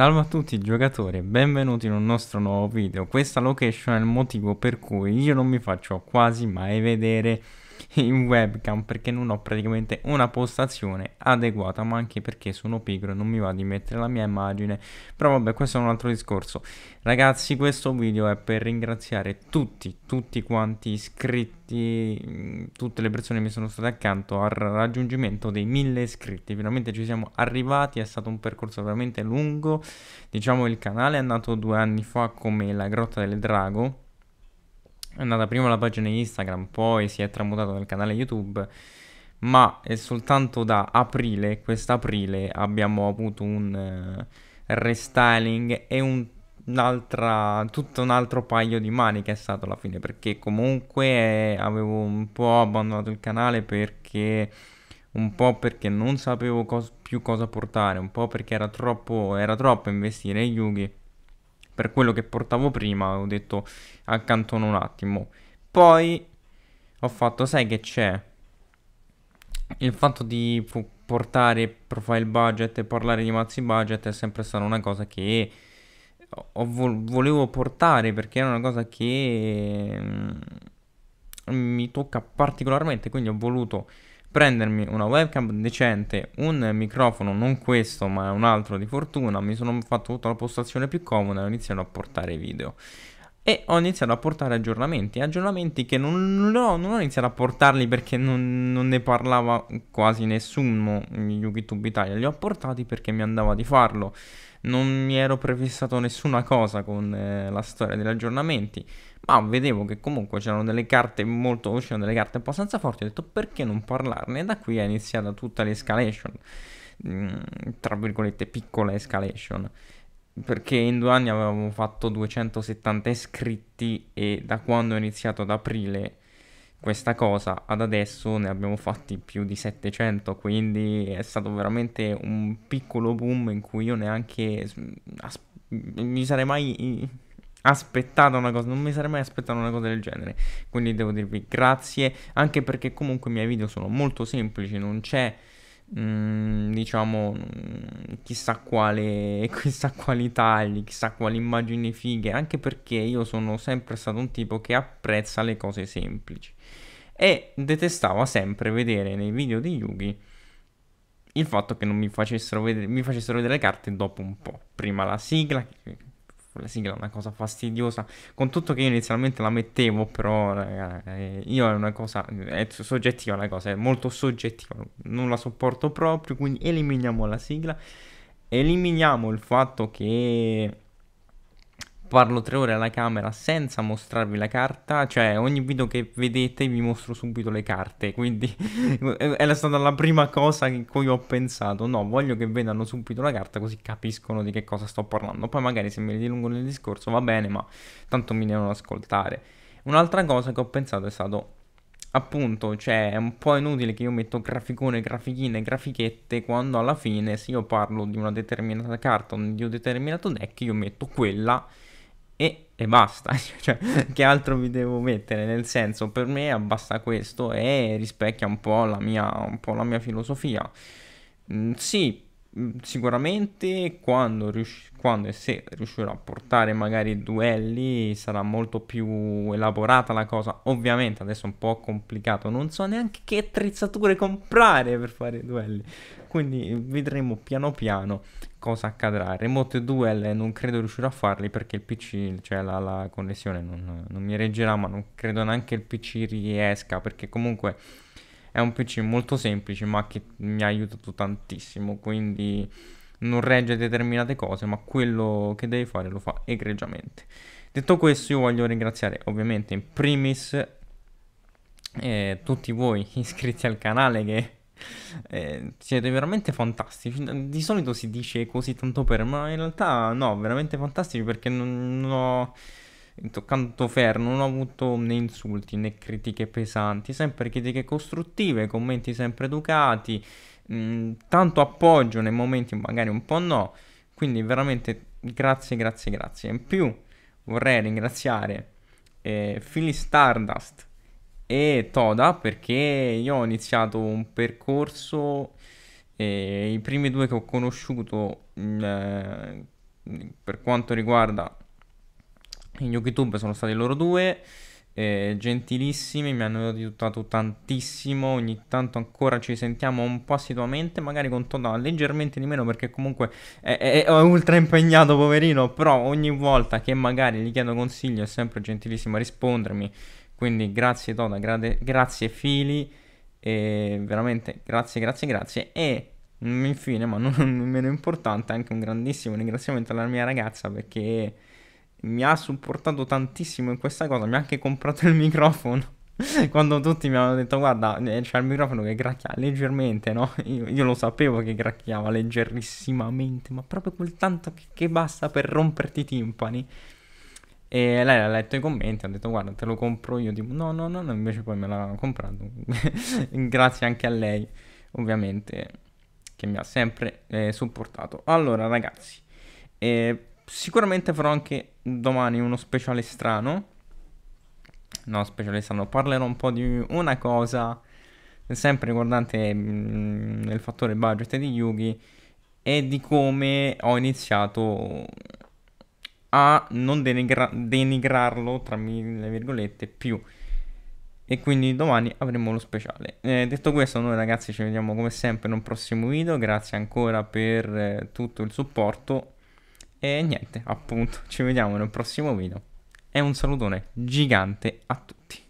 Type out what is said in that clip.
Salve a tutti giocatori e benvenuti in un nostro nuovo video. Questa location è il motivo per cui io non mi faccio quasi mai vedere in webcam perché non ho praticamente una postazione adeguata ma anche perché sono pigro e non mi va di mettere la mia immagine però vabbè questo è un altro discorso ragazzi questo video è per ringraziare tutti tutti quanti iscritti mm, tutte le persone che mi sono state accanto al raggiungimento dei mille iscritti finalmente ci siamo arrivati è stato un percorso veramente lungo diciamo il canale è nato due anni fa come la grotta del drago è nata prima la pagina Instagram, poi si è tramutata nel canale YouTube, ma è soltanto da aprile, quest'aprile, abbiamo avuto un uh, restyling e un, un'altra, tutto un altro paio di mani che è stato alla fine, perché comunque eh, avevo un po' abbandonato il canale perché un po' perché non sapevo cos- più cosa portare, un po' perché era troppo, era troppo investire in Yugi per quello che portavo prima, ho detto accantono un attimo. Poi ho fatto, sai che c'è? Il fatto di portare profile budget e parlare di mazzi budget è sempre stata una cosa che volevo portare perché era una cosa che mm, mi tocca particolarmente, quindi ho voluto prendermi una webcam decente, un microfono, non questo ma un altro di fortuna, mi sono fatto tutta la postazione più comoda e ho iniziato a portare video. E ho iniziato a portare aggiornamenti, aggiornamenti che non, ho, non ho iniziato a portarli perché non, non, ne parlava quasi nessuno in YouTube Italia, li ho portati perché mi andava di farlo non mi ero prefissato nessuna cosa con eh, la storia degli aggiornamenti, ma vedevo che comunque c'erano delle carte molto, c'erano delle carte abbastanza forti, ho detto perché non parlarne? E da qui è iniziata tutta l'escalation, mm, tra virgolette piccola escalation perché in due anni avevamo fatto 270 iscritti e da quando ho iniziato ad aprile questa cosa ad adesso ne abbiamo fatti più di 700 quindi è stato veramente un piccolo boom in cui io neanche as- mi sarei mai aspettato una cosa non mi sarei mai aspettato una cosa del genere quindi devo dirvi grazie anche perché comunque i miei video sono molto semplici non c'è Mm, diciamo, mm, chissà, quale, chissà quali tagli, chissà quali immagini fighe, anche perché io sono sempre stato un tipo che apprezza le cose semplici e detestava sempre vedere nei video di Yugi il fatto che non mi facessero vedere, mi facessero vedere le carte dopo un po', prima la sigla, la sigla è una cosa fastidiosa. Con tutto che io inizialmente la mettevo, però raga, eh, eh, io è una cosa. È soggettiva la cosa, è molto soggettiva. Non la sopporto proprio. Quindi eliminiamo la sigla. Eliminiamo il fatto che parlo tre ore alla camera senza mostrarvi la carta, cioè ogni video che vedete vi mostro subito le carte, quindi è stata la prima cosa in cui ho pensato, no, voglio che vedano subito la carta così capiscono di che cosa sto parlando, poi magari se mi dilungo nel discorso va bene, ma tanto mi devono ascoltare. Un'altra cosa che ho pensato è stato appunto, cioè è un po' inutile che io metto graficone, grafichine, grafichette quando alla fine se io parlo di una determinata carta o di un determinato deck io metto quella e, e basta, cioè, che altro vi devo mettere? Nel senso, per me basta questo e rispecchia un po' la mia, un po la mia filosofia. Mm, sì, Mm, sicuramente quando, rius- quando, e se riuscirò a portare magari duelli sarà molto più elaborata la cosa. Ovviamente adesso è un po' complicato, non so neanche che attrezzature comprare per fare duelli. Quindi vedremo piano piano cosa accadrà. Remote duel non credo riuscirò a farli perché il PC, cioè la, la connessione non, non mi reggerà, ma non credo neanche il PC riesca perché comunque è un PC molto semplice ma che mi ha aiutato tantissimo, quindi non regge determinate cose, ma quello che devi fare lo fa egregiamente. Detto questo, io voglio ringraziare ovviamente in primis eh, tutti voi iscritti al canale che eh, siete veramente fantastici. Di solito si dice così tanto per, ma in realtà no, veramente fantastici perché non ho toccando ferro, non ho avuto né insulti né critiche pesanti, sempre critiche costruttive, commenti sempre educati, mh, mm, tanto appoggio nei momenti magari un po' no, quindi veramente grazie, grazie, grazie. In più vorrei ringraziare eh, Philly Stardust e Toda perché io ho iniziato un percorso, eh, i primi due che ho conosciuto mh, mm, eh, per quanto riguarda in YouTube sono stati loro due, eh, gentilissimi, mi hanno aiutato tantissimo, ogni tanto ancora ci sentiamo un po' assiduamente, magari con Todd leggermente di meno perché comunque è, è, è, ultra impegnato poverino, però ogni volta che magari gli chiedo consiglio è sempre gentilissimo a rispondermi, quindi grazie Todd, gra- grazie Fili, e veramente grazie, grazie, grazie e infine, ma non meno importante, anche un grandissimo ringraziamento alla mia ragazza perché mi ha supportato tantissimo in questa cosa, mi ha anche comprato il microfono. Quando tutti mi hanno detto guarda eh, c'è il microfono che gracchia leggermente, no? Io, io lo sapevo che gracchiava leggerissimamente, ma proprio quel tanto che, che basta per romperti i timpani. E lei ha letto i commenti, ha detto guarda te lo compro io, tipo no no no, no. invece poi me l'ha comprato. Grazie anche a lei, ovviamente, che mi ha sempre eh, supportato. Allora ragazzi, eh, sicuramente farò anche domani uno speciale strano. No, speciale strano. Parlerò un po' di una cosa sempre riguardante mh, mm, il fattore budget di Yugi e di come ho iniziato a non denigra- denigrarlo, tra mille virgolette, più. E quindi domani avremo lo speciale. Eh, detto questo, noi ragazzi ci vediamo come sempre in un prossimo video. Grazie ancora per eh, tutto il supporto. E niente, appunto, ci vediamo nel prossimo video. E un salutone gigante a tutti.